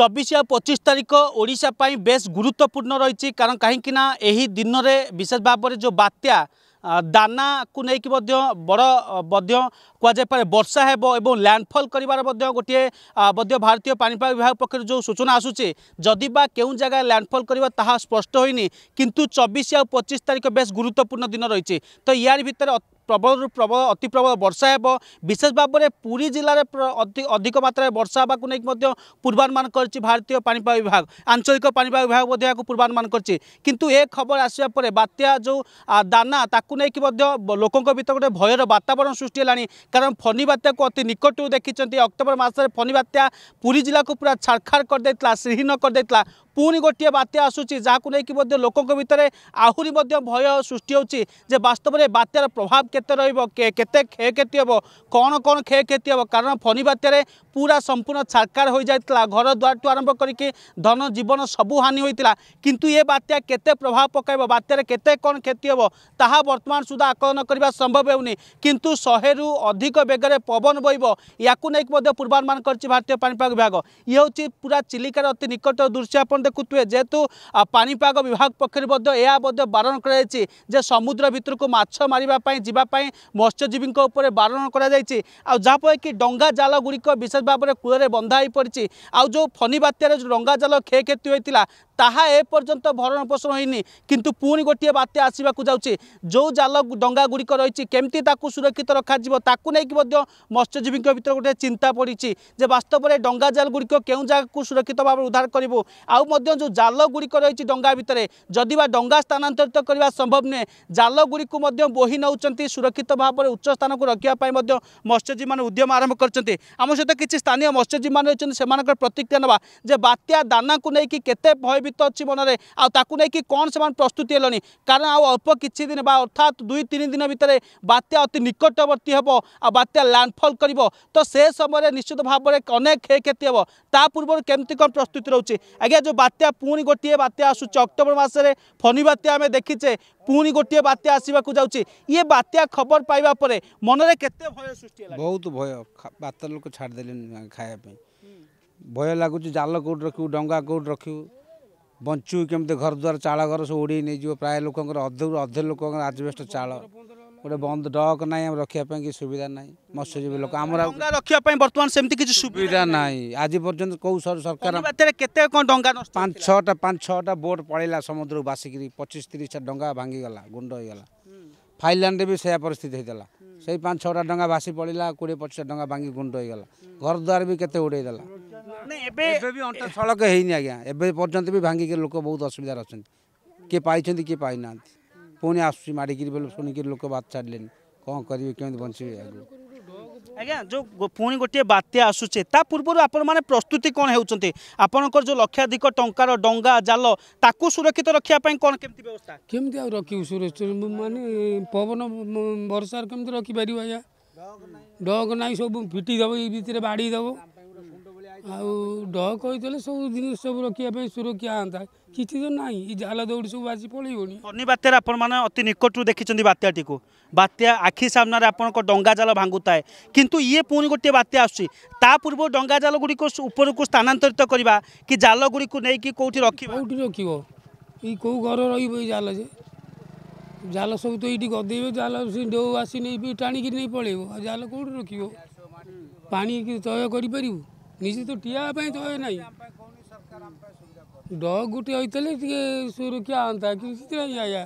ଚବିଶ ଆଉ ପଚିଶ ତାରିଖ ଓଡ଼ିଶା ପାଇଁ ବେଶ୍ ଗୁରୁତ୍ୱପୂର୍ଣ୍ଣ ରହିଛି କାରଣ କାହିଁକିନା ଏହି ଦିନରେ ବିଶେଷ ଭାବରେ ଯେଉଁ ବାତ୍ୟା ଦାନାକୁ ନେଇକି ମଧ୍ୟ ବଡ଼ ମଧ୍ୟ କୁହାଯାଇପାରେ ବର୍ଷା ହେବ ଏବଂ ଲ୍ୟାଣ୍ଡଫଲ୍ କରିବାର ମଧ୍ୟ ଗୋଟିଏ ମଧ୍ୟ ଭାରତୀୟ ପାଣିପାଗ ବିଭାଗ ପକ୍ଷରୁ ଯେଉଁ ସୂଚନା ଆସୁଛି ଯଦି ବା କେଉଁ ଜାଗାରେ ଲ୍ୟାଣ୍ଡଫଲ୍ କରିବ ତାହା ସ୍ପଷ୍ଟ ହୋଇନି କିନ୍ତୁ ଚବିଶ ଆଉ ପଚିଶ ତାରିଖ ବେଶ୍ ଗୁରୁତ୍ୱପୂର୍ଣ୍ଣ ଦିନ ରହିଛି ତ ଏହାରି ଭିତରେ প্রবলরু প্রবল অতি প্রবল বর্ষা হব বিশেষ ভাবে পুরী জেলার অধিক মাত্রায় বর্ষা হওয়া নেই পূর্বানুমান করেছে ভারতীয় পাপাগ বিভাগ আঞ্চলিক পাপাগ বিভাগ এখন পূর্বানুমান করছে কিন্তু এ খবর আসবা পরে বাত্যা যে দানা তাকে নেই লোক ভিতরে গোটে ভয়ের বাতাবরণ সৃষ্টি হল কারণ ফনি বাত্যাকে অতি নিকটু দেখিছেন অক্টোবর মাসের ফনি বাত্যা পুরী জেলা পুরা ছাড়খাড় করে দিয়ে শ্রীহীন করে দিয়ে ପୁଣି ଗୋଟିଏ ବାତ୍ୟା ଆସୁଛି ଯାହାକୁ ନେଇକି ମଧ୍ୟ ଲୋକଙ୍କ ଭିତରେ ଆହୁରି ମଧ୍ୟ ଭୟ ସୃଷ୍ଟି ହେଉଛି ଯେ ବାସ୍ତବରେ ବାତ୍ୟାର ପ୍ରଭାବ କେତେ ରହିବ କେତେ କ୍ଷୟକ୍ଷତି ହେବ କ'ଣ କ'ଣ କ୍ଷୟକ୍ଷତି ହେବ କାରଣ ଫନି ବାତ୍ୟାରେ ପୁରା ସମ୍ପୂର୍ଣ୍ଣ ଛାରକାର ହୋଇଯାଇଥିଲା ଘର ଦ୍ୱାରଠୁ ଆରମ୍ଭ କରିକି ଧନ ଜୀବନ ସବୁ ହାନି ହୋଇଥିଲା କିନ୍ତୁ ଏ ବାତ୍ୟା କେତେ ପ୍ରଭାବ ପକାଇବ ବାତ୍ୟାରେ କେତେ କ'ଣ କ୍ଷତି ହେବ ତାହା ବର୍ତ୍ତମାନ ସୁଦ୍ଧା ଆକଳନ କରିବା ସମ୍ଭବ ହେଉନି କିନ୍ତୁ ଶହେରୁ ଅଧିକ ବେଗରେ ପବନ ବହିବ ୟାକୁ ନେଇକି ମଧ୍ୟ ପୂର୍ବାନୁମାନ କରିଛି ଭାରତୀୟ ପାଣିପାଗ ବିଭାଗ ଇଏ ହେଉଛି ପୁରା ଚିଲିକାର ଅତି ନିକଟ ଦୃଶ୍ୟ ଆପଣ দেখুবে যেহেতু পাপাগ বিভাগ পক্ষ মধ্যে বারণ করা যাই যে সমুদ্র ভিতরক মাছ মারা যাওয়া মৎস্যজীবী উপরে বারণ করা যাই আফলে কি ডঙ্গা জাল গুড়ি বিশেষ ভাবে কূলের বন্ধা হয়ে পড়ছে আউ যে ফনি বাত্যার ডঙ্গা জাল ক্ষয়ক্ষতি হয়েছিল ତାହା ଏପର୍ଯ୍ୟନ୍ତ ଭରଣ ପୋଷଣ ହୋଇନି କିନ୍ତୁ ପୁଣି ଗୋଟିଏ ବାତ୍ୟା ଆସିବାକୁ ଯାଉଛି ଯେଉଁ ଜାଲ ଡଙ୍ଗାଗୁଡ଼ିକ ରହିଛି କେମିତି ତାକୁ ସୁରକ୍ଷିତ ରଖାଯିବ ତାକୁ ନେଇକି ମଧ୍ୟ ମତ୍ସ୍ୟଜୀବୀଙ୍କ ଭିତରେ ଗୋଟିଏ ଚିନ୍ତା ପଡ଼ିଛି ଯେ ବାସ୍ତବରେ ଡଙ୍ଗା ଜାଲଗୁଡ଼ିକ କେଉଁ ଜାଗାକୁ ସୁରକ୍ଷିତ ଭାବରେ ଉଦ୍ଧାର କରିବୁ ଆଉ ମଧ୍ୟ ଯେଉଁ ଜାଲଗୁଡ଼ିକ ରହିଛି ଡଙ୍ଗା ଭିତରେ ଯଦି ବା ଡଙ୍ଗା ସ୍ଥାନାନ୍ତରିତ କରିବା ସମ୍ଭବ ନୁହେଁ ଜାଲଗୁଡ଼ିକୁ ମଧ୍ୟ ବୋହି ନେଉଛନ୍ତି ସୁରକ୍ଷିତ ଭାବରେ ଉଚ୍ଚ ସ୍ଥାନକୁ ରଖିବା ପାଇଁ ମଧ୍ୟ ମତ୍ସ୍ୟଜୀବୀମାନେ ଉଦ୍ୟମ ଆରମ୍ଭ କରିଛନ୍ତି ଆମ ସହିତ କିଛି ସ୍ଥାନୀୟ ମତ୍ସ୍ୟଜୀବୀମାନେ ରହିଛନ୍ତି ସେମାନଙ୍କର ପ୍ରତିକ୍ରିୟା ନେବା ଯେ ବାତ୍ୟା ଦାନାକୁ ନେଇକି କେତେ ଭୟଭୀତ ଜଡ଼ିତ ଅଛି ମନରେ ଆଉ ତାକୁ ନେଇକି କ'ଣ ସେମାନେ ପ୍ରସ୍ତୁତି ହେଲେଣି କାରଣ ଆଉ ଅଳ୍ପ କିଛି ଦିନ ବା ଅର୍ଥାତ୍ ଦୁଇ ତିନି ଦିନ ଭିତରେ ବାତ୍ୟା ଅତି ନିକଟବର୍ତ୍ତୀ ହେବ ଆଉ ବାତ୍ୟା ଲ୍ୟାଣ୍ଡଫଲ୍ କରିବ ତ ସେ ସମୟରେ ନିଶ୍ଚିତ ଭାବରେ ଅନେକ କ୍ଷୟକ୍ଷତି ହେବ ତା ପୂର୍ବରୁ କେମିତି କ'ଣ ପ୍ରସ୍ତୁତି ରହୁଛି ଆଜ୍ଞା ଯେଉଁ ବାତ୍ୟା ପୁଣି ଗୋଟିଏ ବାତ୍ୟା ଆସୁଛି ଅକ୍ଟୋବର ମାସରେ ଫନି ବାତ୍ୟା ଆମେ ଦେଖିଛେ ପୁଣି ଗୋଟିଏ ବାତ୍ୟା ଆସିବାକୁ ଯାଉଛି ଇଏ ବାତ୍ୟା ଖବର ପାଇବା ପରେ ମନରେ କେତେ ଭୟ ସୃଷ୍ଟି ହେଲା ବହୁତ ଭୟ ବାତ୍ୟା ଲୋକ ଛାଡ଼ିଦେଲେନି ଖାଇବା ପାଇଁ ଭୟ ଲାଗୁଛି ଜାଲ କେଉଁଠି ରଖିବୁ ଡଙ୍ଗା କେଉଁଠି ରଖିବୁ ବଞ୍ଚୁ କେମିତି ଘରଦ୍ୱାର ଚାଳ ଘର ସବୁ ଉଡ଼ି ନେଇଯିବ ପ୍ରାୟ ଲୋକଙ୍କର ଅଧରୁ ଅଧେ ଲୋକଙ୍କର ଆଜବେଷ୍ଟ ଚାଳ ଗୋଟେ ବନ୍ଦ ଡକ୍ ନାହିଁ ଆମେ ରଖିବା ପାଇଁ କିଛି ସୁବିଧା ନାହିଁ ମତ୍ସ୍ୟଜୀବୀ ଲୋକ ଆମର ରଖିବା ପାଇଁ ବର୍ତ୍ତମାନ ସେମିତି କିଛି ସୁବିଧା ନାହିଁ ଆଜି ପର୍ଯ୍ୟନ୍ତ କେଉଁ ସରକାର କେତେ କ'ଣ ଡଙ୍ଗା ପାଞ୍ଚ ଛଅଟା ପାଞ୍ଚ ଛଅଟା ବୋଟ୍ ପଳେଇଲା ସମୁଦ୍ରକୁ ବାସିକିରି ପଚିଶ ତିରିଶଟା ଡଙ୍ଗା ଭାଙ୍ଗିଗଲା ଗୁଣ୍ଡ ହେଇଗଲା ଫାଇଲାଣ୍ଡରେ ବି ସେୟା ପରିସ୍ଥିତି ହେଇଥିଲା সেই ପାଞ୍ଚ ଛଅଟା ଟଙ୍କା ଭାସି ପଡ଼ିଲା କୋଡ଼ିଏ ପଚିଶ ଟଙ୍କା ଭାଙ୍ଗି ଗୁଣ୍ଡ ହେଇଗଲା ଘର ଦ୍ୱାର ବି କେତେ ଉଡ଼େଇଦେଲା ଏବେ ବି ଅଣ୍ଟା ସଳକ ହେଇନି ଆଜ୍ଞା ଏବେ ପର୍ଯ୍ୟନ୍ତ ବି ଭାଙ୍ଗିକି ଲୋକ ବହୁତ ଅସୁବିଧାରେ ଅଛନ୍ତି କିଏ ପାଇଛନ୍ତି କିଏ ପାଇନାହାନ୍ତି ପୁଣି ଆସୁଛି ମାଡ଼ିକିରି ବେଲେ ଶୁଣିକିରି ଲୋକ ବାତ ଛାଡ଼ିଲେନି କ'ଣ କରିବେ କେମିତି ବଞ୍ଚିବେ ଆଗକୁ ଆଜ୍ଞା ଯେଉଁ ପୁଣି ଗୋଟିଏ ବାତ୍ୟା ଆସୁଛେ ତା ପୂର୍ବରୁ ଆପଣମାନେ ପ୍ରସ୍ତୁତି କ'ଣ ହେଉଛନ୍ତି ଆପଣଙ୍କର ଯେଉଁ ଲକ୍ଷାଧିକ ଟଙ୍କାର ଡଙ୍ଗା ଜାଲ ତାକୁ ସୁରକ୍ଷିତ ରଖିବା ପାଇଁ କ'ଣ କେମିତି ବ୍ୟବସ୍ଥା କେମିତି ଆଉ ରଖିବୁ ସୁରକ୍ଷିତ ମାନେ ପବନ ବର୍ଷାରେ କେମିତି ରଖିପାରିବୁ ଆଜ୍ଞା ଡଗ ନାହିଁ ସବୁ ଫିଟି ଦେବ ଏଇ ଭିତରେ ବାଡ଼େଇ ଦେବ ଆଉ ଡ କହିଦେଲେ ସବୁ ଜିନିଷ ସବୁ ରଖିବା ପାଇଁ ସୁରକ୍ଷା ହନ୍ତା କିଛି ତ ନାହିଁ ଏ ଜାଲ ଦୌଡ଼ି ସବୁ ଆସି ପଳେଇବନି ଫନି ବାତ୍ୟାରେ ଆପଣମାନେ ଅତି ନିକଟରୁ ଦେଖିଛନ୍ତି ବାତ୍ୟାଟିକୁ ବାତ୍ୟା ଆଖି ସାମ୍ନାରେ ଆପଣଙ୍କ ଡଙ୍ଗା ଜାଲ ଭାଙ୍ଗୁଥାଏ କିନ୍ତୁ ଇଏ ପୁଣି ଗୋଟିଏ ବାତ୍ୟା ଆସୁଛି ତା ପୂର୍ବରୁ ଡଙ୍ଗା ଜାଲ ଗୁଡ଼ିକ ଉପରକୁ ସ୍ଥାନାନ୍ତରିତ କରିବା କି ଜାଲ ଗୁଡ଼ିକୁ ନେଇକି କେଉଁଠି ରଖିବ କେଉଁଠି ରଖିବ ଏଇ କେଉଁ ଘର ରହିବ ଏଇ ଜାଲ ଯେ ଜାଲ ସବୁ ତ ଏଇଠି ଗଦେଇବେ ଜାଲ ସେ ଡେଉ ଆସି ନେଇ ଟାଣିକି ନେଇ ପଳେଇବ ଆଉ ଜାଲ କେଉଁଠି ରଖିବ ପାଣି ତୟ କରିପାରିବୁ ନିଜେ ତ ଠିଆ ହେବା ପାଇଁ ତ ନାହିଁ ଡ ଗୋଟେ ହୋଇଥିଲେ ଟିକେ ସୁରକ୍ଷା ଆଣନ୍ତା କିନ୍ତୁ ସେଥିପାଇଁ ଆଜ୍ଞା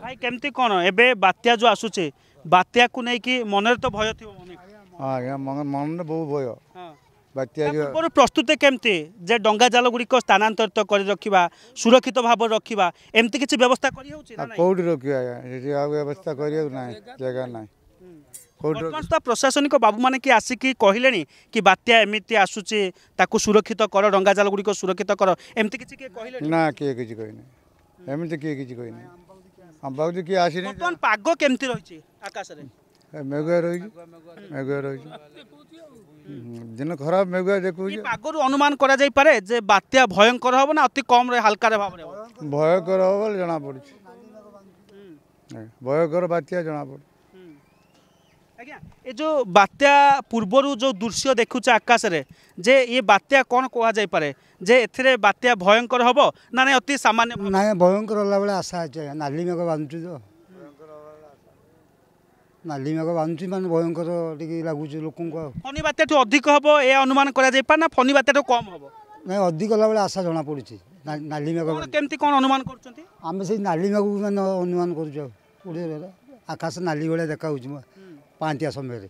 ଭାଇ କେମିତି କ'ଣ ଏବେ ବାତ୍ୟା ଯେଉଁ ଆସୁଛି ବାତ୍ୟାକୁ ନେଇକି ମନରେ ତ ଭୟ ଥିବ ଆଜ୍ଞା ମନରେ ବହୁତ ଭୟ ବାତ୍ୟା ପୂର୍ବରୁ ପ୍ରସ୍ତୁତି କେମିତି ଯେ ଡଙ୍ଗା ଜାଲ ଗୁଡ଼ିକ ସ୍ଥାନାନ୍ତରିତ କରି ରଖିବା ସୁରକ୍ଷିତ ଭାବରେ ରଖିବା ଏମିତି କିଛି ବ୍ୟବସ୍ଥା କରିହେଉଛି କୋଉଠି ରଖିବା ଆଜ୍ଞା ଆଉ ବ୍ୟବସ୍ଥା କରିବାକୁ ନାହିଁ ଜାଗା ନାହିଁ ବର୍ତ୍ତମାନ ପ୍ରଶାସନିକ ବାବୁମାନେ କି ଆସିକି କହିଲେଣି କି ବାତ୍ୟା ଏମିତି ଆସୁଛି ତାକୁ ସୁରକ୍ଷିତ କର ଡଙ୍ଗା ଜାଲ ଗୁଡ଼ିକ ସୁରକ୍ଷିତ କର ଏମିତି କିଛି କିଏ କହିଲେ ନା କିଏ କିଛି କହିନି ଏମିତି କିଏ କିଛି କହିନି ଆମ୍ବାବୁଜି କିଏ ଆସିନି ବର୍ତ୍ତମାନ ପାଗ କେମିତି ରହିଛି ଆକାଶରେ ମେଘୁଆ ରହିଛି ମେଘୁଆ ରହିଛି ଦିନ ଖରାପ ମେଘୁଆ ଦେଖୁଛି ପାଗରୁ ଅନୁମାନ କରାଯାଇପାରେ ଯେ ବାତ୍ୟା ଭୟଙ୍କର ହେବ ନା ଅତି କମ୍ରେ ହାଲକାରେ ଭାବରେ ଭୟଙ୍କର ହେବ ବୋଲି ଜଣାପଡ଼ୁଛି ଭୟଙ୍କର ବାତ୍ୟା ଜଣାପଡ଼ୁଛି ଆଜ୍ଞା ଏ ଯେଉଁ ବାତ୍ୟା ପୂର୍ବରୁ ଯେଉଁ ଦୃଶ୍ୟ ଦେଖୁଛେ ଆକାଶରେ ଯେ ଇଏ ବାତ୍ୟା କ'ଣ କୁହାଯାଇପାରେ ଯେ ଏଥିରେ ବାତ୍ୟା ଭୟଙ୍କର ହେବ ନା ନାଇଁ ଅତି ସାମାନ୍ୟ ନାଇଁ ଭୟଙ୍କର ହେଲାବେଳେ ଆଶା ଅଛି ଆଜ୍ଞା ନାଲି ମେଘ ବାନ୍ଧୁଛି ତ ନାଲି ମେଘ ବାନ୍ଧୁଛି ମାନେ ଭୟଙ୍କର ଟିକେ ଲାଗୁଛି ଲୋକଙ୍କୁ ଆଉ ଫନି ବାତ୍ୟାଠୁ ଅଧିକ ହେବ ଏ ଅନୁମାନ କରାଯାଇପାରେ ନା ଫନି ବାତ୍ୟାଠୁ କମ୍ ହେବ ନାଇଁ ଅଧିକ ହେଲାବେଳେ ଆଶା ଜଣାପଡ଼ୁଛି ନାଲି ମେଘ କେମିତି କ'ଣ ଅନୁମାନ କରୁଛନ୍ତି ଆମେ ସେଇ ନାଲି ମେଘକୁ ମାନେ ଅନୁମାନ କରୁଛୁ ଆଉ ଓଡ଼ିଆରେ ଆକାଶ ନାଲି ଭଳିଆ ଦେଖାହେଉଛି पाँच सौ मेरे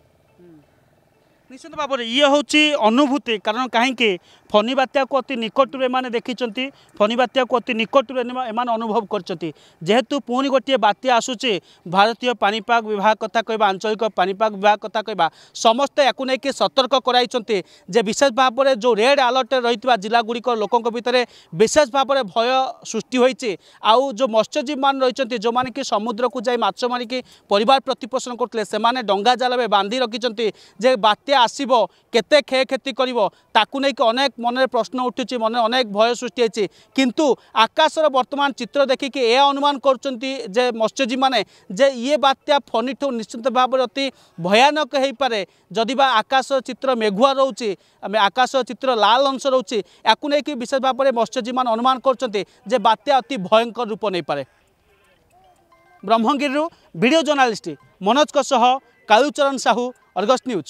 ନିଶ୍ଚିତ ଭାବରେ ଇଏ ହେଉଛି ଅନୁଭୂତି କାରଣ କାହିଁକି ଫନି ବାତ୍ୟାକୁ ଅତି ନିକଟରୁ ଏମାନେ ଦେଖିଛନ୍ତି ଫନି ବାତ୍ୟାକୁ ଅତି ନିକଟରୁ ଏମାନେ ଅନୁଭବ କରିଛନ୍ତି ଯେହେତୁ ପୁଣି ଗୋଟିଏ ବାତ୍ୟା ଆସୁଛି ଭାରତୀୟ ପାଣିପାଗ ବିଭାଗ କଥା କହିବା ଆଞ୍ଚଳିକ ପାଣିପାଗ ବିଭାଗ କଥା କହିବା ସମସ୍ତେ ୟାକୁ ନେଇକି ସତର୍କ କରାଇଛନ୍ତି ଯେ ବିଶେଷ ଭାବରେ ଯେଉଁ ରେଡ୍ ଆଲର୍ଟରେ ରହିଥିବା ଜିଲ୍ଲାଗୁଡ଼ିକ ଲୋକଙ୍କ ଭିତରେ ବିଶେଷ ଭାବରେ ଭୟ ସୃଷ୍ଟି ହୋଇଛି ଆଉ ଯେଉଁ ମତ୍ସ୍ୟଜୀବୀମାନେ ରହିଛନ୍ତି ଯେଉଁମାନେ କି ସମୁଦ୍ରକୁ ଯାଇ ମାଛ ମାରିକି ପରିବାର ପ୍ରତିପୋଷଣ କରୁଥିଲେ ସେମାନେ ଡଙ୍ଗା ଜାଲରେ ବାନ୍ଧି ରଖିଛନ୍ତି ଯେ ବାତ୍ୟା আসব কেতে ক্ষয়ক্ষতি করব তাকে নেই অনেক মনে প্রশ্ন উঠুছি মনে অনেক ভয় সৃষ্টি হয়েছে কিন্তু আকাশর বর্তমান চিত্র দেখিকি এ অনুমান করছেন যে মৎস্যজীবী মানে যে ইয়ে বাত্যা ফণিঠু নিশ্চিত ভাবে অতি ভয়ানক হয়েপরে যদি বা আকাশ চিত্র মেঘুয়া রয়েছে আকাশ চিত্র লাল অংশ রয়েছে একু নেই বিশেষ ভাবে মৎস্যজীবী মানে অনুমান করছেন যে বাত্যা অতি ভয়ঙ্কর রূপ নেইপরে ବ୍ରହ୍ମଗିରିରୁ ଭିଡ଼ିଓ ଜର୍ଣ୍ଣାଲିଷ୍ଟ ମନୋଜଙ୍କ ସହ କାଳୁଚରଣ ସାହୁ ଅର୍ଗସ୍ ନ୍ୟୁଜ୍